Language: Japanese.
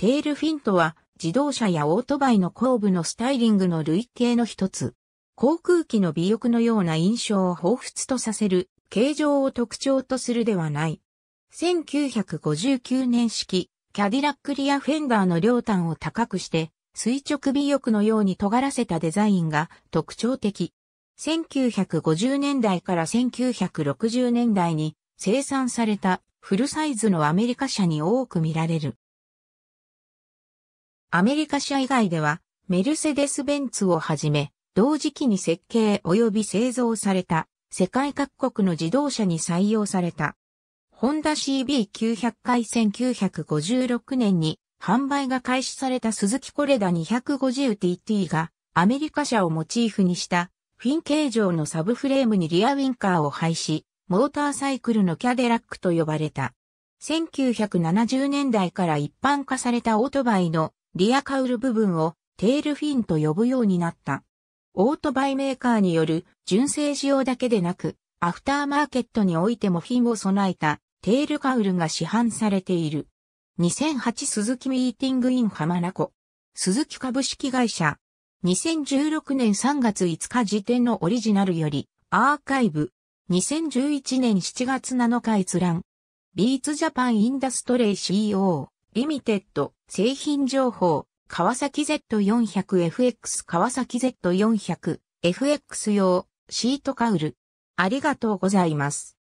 テールフィントは自動車やオートバイの後部のスタイリングの類型の一つ。航空機の尾翼のような印象を彷彿とさせる形状を特徴とするではない。1959年式、キャディラックリアフェンダーの両端を高くして垂直尾翼のように尖らせたデザインが特徴的。1950年代から1960年代に生産されたフルサイズのアメリカ車に多く見られる。アメリカ車以外では、メルセデス・ベンツをはじめ、同時期に設計及び製造された、世界各国の自動車に採用された。ホンダ CB900 回1956年に販売が開始された鈴木コレダ 250TT がアメリカ車をモチーフにしたフィン形状のサブフレームにリアウィンカーを配し、モーターサイクルのキャデラックと呼ばれた。1970年代から一般化されたオートバイのリアカウル部分をテールフィンと呼ぶようになった。オートバイメーカーによる純正仕様だけでなく、アフターマーケットにおいてもフィンを備えたテールカウルが市販されている。2008鈴木ミーティングイン浜名湖。鈴木株式会社。2016年3月5日時点のオリジナルより、アーカイブ。2011年7月7日閲覧。ビーツジャパンインダストレイ CEO。リミテッド、製品情報、川崎 Z400FX 川崎 Z400FX 用シートカウル。ありがとうございます。